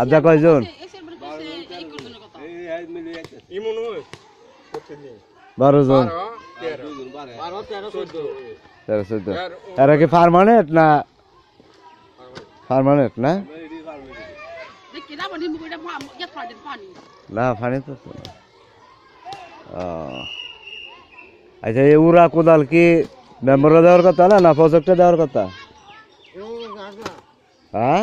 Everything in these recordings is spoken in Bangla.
আচ্ছা কয়জন বারো জন তেরো চোদ্দ এরা কি পারমানেন্ট না পারমানেন্ট না না ফানি তো আচ্ছা এই উরা কোদাল কি মেম্বাররা দেওয়ার কথা না না প্রজেক্টে দেওয়ার কথা হ্যাঁ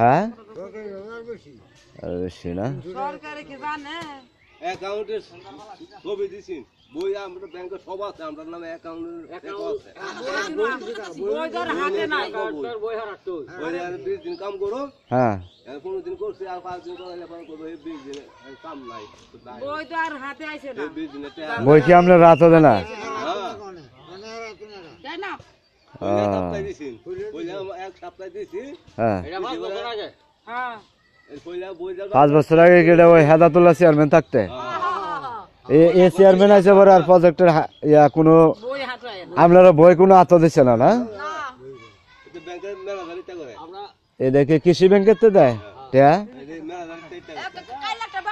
হ্যাঁ দিন হ্যাঁ। আর পাঁচ দিন বিশ দিন কাম নাই বই কি আমরা রাত হবে না হ্যাঁ। হ্যাঁ। হ্যাঁ। পাঁচ বছর আগে গেলে ওই হেদাতুল্লাহ চেয়ারম্যান থাকতে এ চেয়ারম্যান আছে বলে আর প্রজেক্টের ইয়া কোনো আপনারা বই কোনো আত্ম দিচ্ছে না না এ দেখে কৃষি ব্যাংকের তো দেয়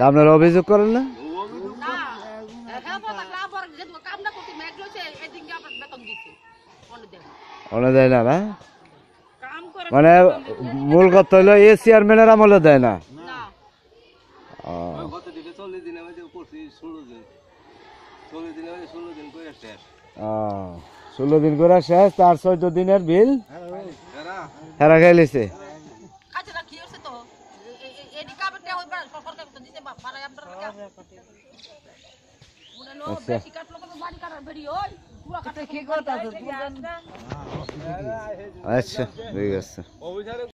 তা আপনারা অভিযোগ করেন না দেয় না না মানে মূল কথা হলো এ চেয়ারম্যানের আমলে দেয় না ষোলো দিন করে শেষ তার চোদ্দ দিনের বিল হ্যাঁ, হেরা খাইলেছে এদিকে আবার দেওয়া হইবার সরকারকে তো দিতে বাপ মারা আপনার মনে লো বেশি কাটলো কোনো বাড়ি কাটার বেরি ওই পুরা কাটে কি করতে আচ্ছা ঠিক আছে